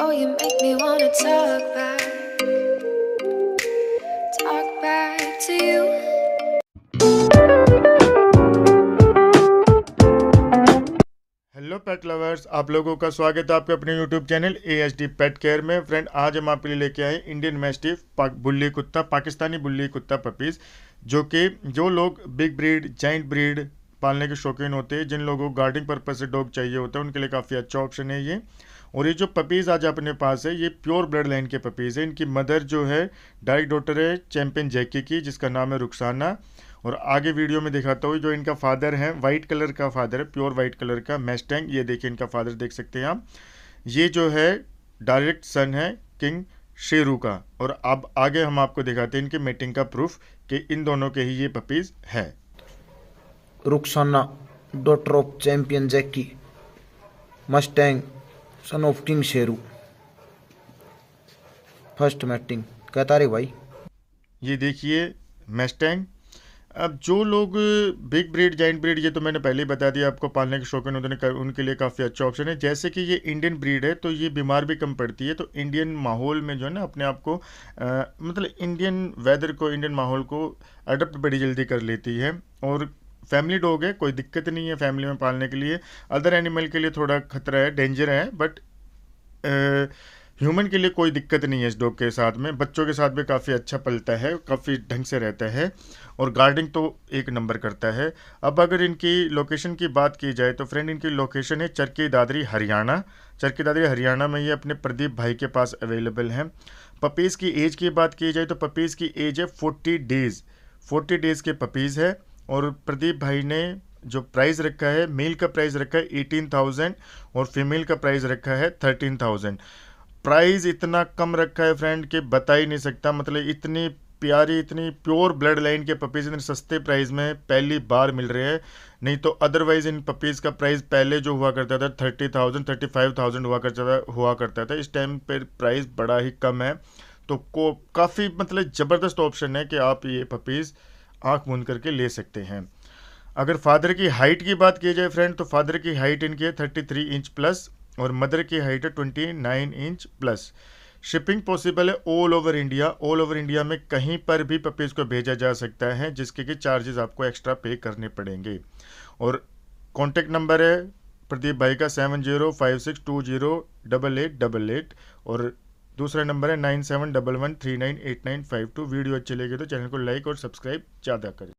Oh, you make me wanna talk back. Talk back to you. Hello pet lovers आप लोगों का स्वागत है आपके अपने YouTube channel A H D pet care में फ्रेंड आज हम आपके लिए लेके आए इंडियन मैस्टिफ बुल्ली कुत्ता पाकिस्तानी बुल्ली कुत्ता पपीज़ जो कि जो लोग बिग ब्रीड जाइंट ब्रीड पालने के शौकीन होते हैं जिन लोगों को गार्डनिंग पर्पज़ से डॉग चाहिए होता है उनके लिए काफ़ी अच्छा ऑप्शन है ये और ये जो पपीज़ आज अपने पास है ये प्योर ब्लड लाइन के पपीज़ है इनकी मदर जो है डायरेक्ट डॉटर है चैम्पियन जैकी की जिसका नाम है रुखसाना और आगे वीडियो में दिखाता हूँ जो इनका फादर है वाइट कलर का फादर है प्योर वाइट कलर का मैस्टैंग ये देखिए इनका फादर देख सकते हैं आप ये जो है डायरेक्ट सन है किंग शेरू का और अब आगे हम आपको दिखाते हैं इनके मेटिंग का प्रूफ कि इन दोनों के ही ये पपीज़ है Rukhsana daughter of champion Jacky Mustang son of king Sheru first mating कहता रे भाई ये देखिए मैस्टैंग अब जो लोग बिग ब्रीड जाइंट ब्रीड ये तो मैंने पहले ही बता दिया आपको पालने के शौकीन उन्होंने कर, उनके लिए काफ़ी अच्छा ऑप्शन है जैसे कि ये इंडियन ब्रीड है तो ये बीमार भी कम पड़ती है तो इंडियन माहौल में जो है ना अपने आप को मतलब इंडियन वेदर को इंडियन माहौल को अडप्ट बड़ी जल्दी कर लेती है और फैमिली डॉग है कोई दिक्कत नहीं है फैमिली में पालने के लिए अदर एनिमल के लिए थोड़ा खतरा है डेंजर है बट ह्यूमन के लिए कोई दिक्कत नहीं है इस डॉग के साथ में बच्चों के साथ भी काफ़ी अच्छा पलता है काफ़ी ढंग से रहता है और गार्डिंग तो एक नंबर करता है अब अगर इनकी लोकेशन की बात की जाए तो फ्रेंड इनकी लोकेशन है चरकी दादरी हरियाणा चरकी दादरी हरियाणा में ये अपने प्रदीप भाई के पास अवेलेबल हैं पपीज़ की एज की बात की जाए तो पपीज़ की एज है फोर्टी डेज़ फोर्टी डेज़ के पपीज़ है और प्रदीप भाई ने जो प्राइस रखा है मेल का प्राइस रखा है एटीन थाउजेंड और फीमेल का प्राइस रखा है थर्टीन थाउजेंड प्राइस इतना कम रखा है फ्रेंड कि बता ही नहीं सकता मतलब इतनी प्यारी इतनी प्योर ब्लड लाइन के पपीज़ इतने सस्ते प्राइस में पहली बार मिल रहे हैं नहीं तो अदरवाइज इन पपीज़ का प्राइस पहले जो हुआ करता था thirty thousand thirty five thousand हुआ करता था हुआ करता था इस टाइम पर प्राइस बड़ा ही कम है तो को काफ़ी मतलब ज़बरदस्त ऑप्शन है कि आप ये पपीज़ आँख मूंद करके ले सकते हैं अगर फादर की हाइट की बात की जाए फ्रेंड तो फादर की हाइट इनकी है थर्टी थ्री इंच प्लस और मदर की हाइट है twenty nine inch plus shipping possible है all over India all over India में कहीं पर भी पपीज़ को भेजा जा सकता है जिसके कि चार्जेस आपको एक्स्ट्रा पे करने पड़ेंगे और कॉन्टैक्ट नंबर है प्रदीप भाई का seven zero five six two zero double eight double eight और दूसरा नंबर है nine seven double one three nine eight nine five two video अच्छी लगी तो चैनल को लाइक और सब्सक्राइब ज़्यादा करें